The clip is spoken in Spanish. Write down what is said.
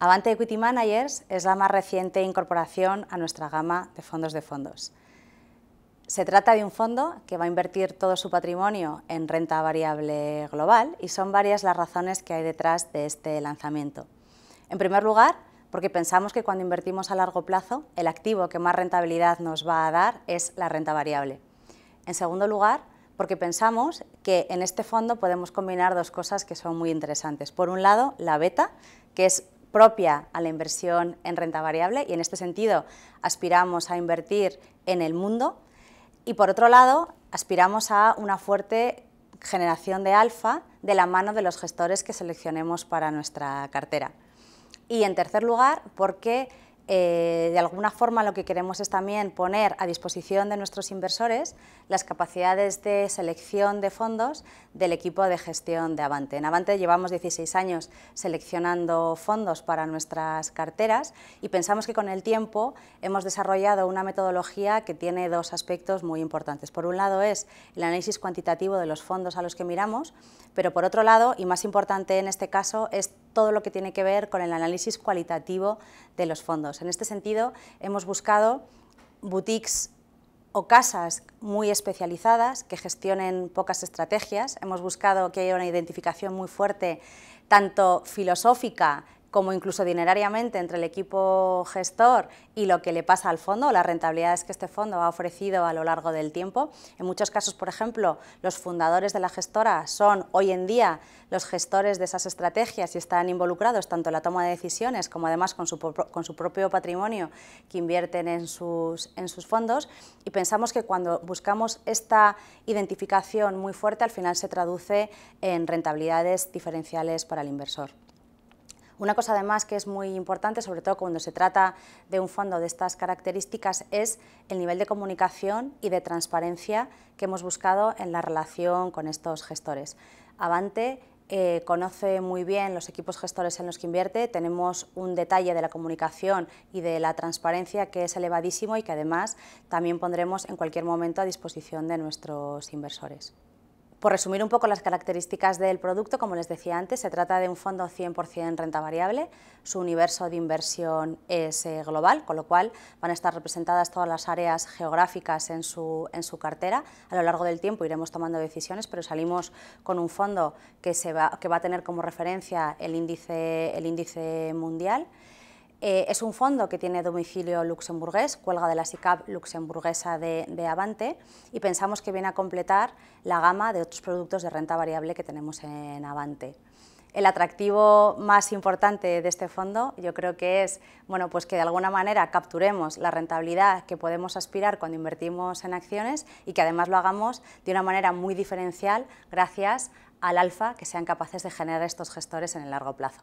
Avante Equity Managers es la más reciente incorporación a nuestra gama de fondos de fondos. Se trata de un fondo que va a invertir todo su patrimonio en renta variable global y son varias las razones que hay detrás de este lanzamiento. En primer lugar, porque pensamos que cuando invertimos a largo plazo, el activo que más rentabilidad nos va a dar es la renta variable. En segundo lugar, porque pensamos que en este fondo podemos combinar dos cosas que son muy interesantes. Por un lado, la beta, que es propia a la inversión en renta variable y en este sentido aspiramos a invertir en el mundo y por otro lado aspiramos a una fuerte generación de alfa de la mano de los gestores que seleccionemos para nuestra cartera. Y en tercer lugar, porque eh, de alguna forma lo que queremos es también poner a disposición de nuestros inversores las capacidades de selección de fondos del equipo de gestión de Avante. En Avante llevamos 16 años seleccionando fondos para nuestras carteras y pensamos que con el tiempo hemos desarrollado una metodología que tiene dos aspectos muy importantes. Por un lado es el análisis cuantitativo de los fondos a los que miramos, pero por otro lado, y más importante en este caso, es todo lo que tiene que ver con el análisis cualitativo de los fondos. En este sentido, hemos buscado boutiques o casas muy especializadas que gestionen pocas estrategias. Hemos buscado que haya una identificación muy fuerte, tanto filosófica como incluso dinerariamente entre el equipo gestor y lo que le pasa al fondo, las rentabilidades que este fondo ha ofrecido a lo largo del tiempo. En muchos casos, por ejemplo, los fundadores de la gestora son hoy en día los gestores de esas estrategias y están involucrados tanto en la toma de decisiones como además con su, propio patrimonio que invierten en sus fondos. Y pensamos que cuando buscamos esta identificación muy fuerte, al final se traduce en rentabilidades diferenciales para el inversor. Una cosa además que es muy importante, sobre todo cuando se trata de un fondo de estas características, es el nivel de comunicación y de transparencia que hemos buscado en la relación con estos gestores. Avante eh, conoce muy bien los equipos gestores en los que invierte, tenemos un detalle de la comunicación y de la transparencia que es elevadísimo y que además también pondremos en cualquier momento a disposición de nuestros inversores. Por resumir un poco las características del producto, como les decía antes, se trata de un fondo 100% renta variable, su universo de inversión es eh, global, con lo cual van a estar representadas todas las áreas geográficas en su, cartera. A lo largo del tiempo iremos tomando decisiones, pero salimos con un fondo que, va, que va a tener como referencia el índice, el índice mundial. Eh, es un fondo que tiene domicilio luxemburgués, cuelga de la SICAP luxemburguesa de, de, Avante y pensamos que viene a completar la gama de otros productos de renta variable que tenemos en Avante. El atractivo más importante de este fondo yo creo que es bueno, pues que de alguna manera capturemos la rentabilidad que podemos aspirar cuando invertimos en acciones y que además lo hagamos de una manera muy diferencial gracias al alfa que sean capaces de generar estos gestores en el largo plazo.